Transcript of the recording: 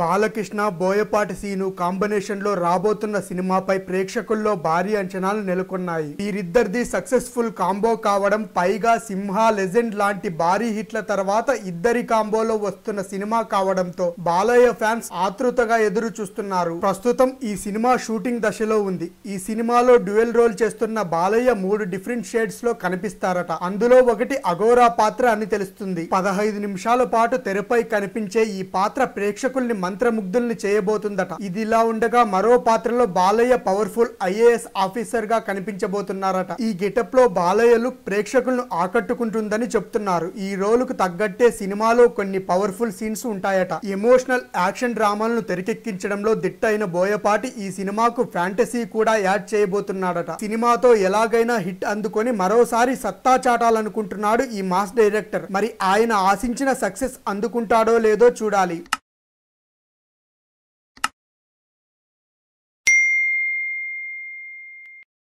Balakrishna Boyapati scene combination లో రాబోతున్న సినిమాపై ప్రేక్షకుల్లో భారీ అంచనాలు నెలకొన్నాయి వీరిద్దరిది సక్సెస్ఫుల్ కాంబో కావడం పైగా సింహ లెజెండ్ లాంటి భారీ హిట్ల తర్వాత ఇద్దరి కాంబోలో వస్తున్న సినిమా కావడంతో బాలయ్య ఫ్యాన్స్ ఆతృతగా ఎదురు చూస్తున్నారు ప్రస్తుతం ఈ సినిమా షూటింగ్ దశలో ఉంది ఈ సినిమాలో డ్యూయల్ రోల్ చేస్తున్న బాలయ్య మూడు డిఫరెంట్ షేడ్స్ లో కనిపిస్తారట అందులో ఒకటి అఘోరా పాత్ర అని తెలుస్తుంది పదహైదు నిమిషాల పాటు తెరపై కనిపించే ఈ పాత్ర ప్రేక్షకుల్ని మంత్రముగ్ధుల్ని చేయబోతుందట ఇదిలా ఉండగా మరో పాత్రలో బాలయ్య పవర్ఫుల్ ఐఏఎస్ ఆఫీసర్ గా కనిపించబోతున్నారట ఈ గెటప్ లో బాలయ్య లుక్ ప్రేక్షకులను ఆకట్టుకుంటుందని చెప్తున్నారు ఈ రోల్ కు తగ్గట్టే సినిమాలో కొన్ని పవర్ఫుల్ సీన్స్ ఉంటాయట ఎమోషనల్ యాక్షన్ డ్రామాలను తెరకెక్కించడంలో దిట్టైన బోయపాటి ఈ సినిమాకు ఫ్యాంటసీ కూడా యాడ్ చేయబోతున్నాడట సినిమాతో ఎలాగైనా హిట్ అందుకొని మరోసారి సత్తా చాటాలనుకుంటున్నాడు ఈ మాస్ డైరెక్టర్ మరి ఆయన ఆశించిన సక్సెస్ అందుకుంటాడో లేదో చూడాలి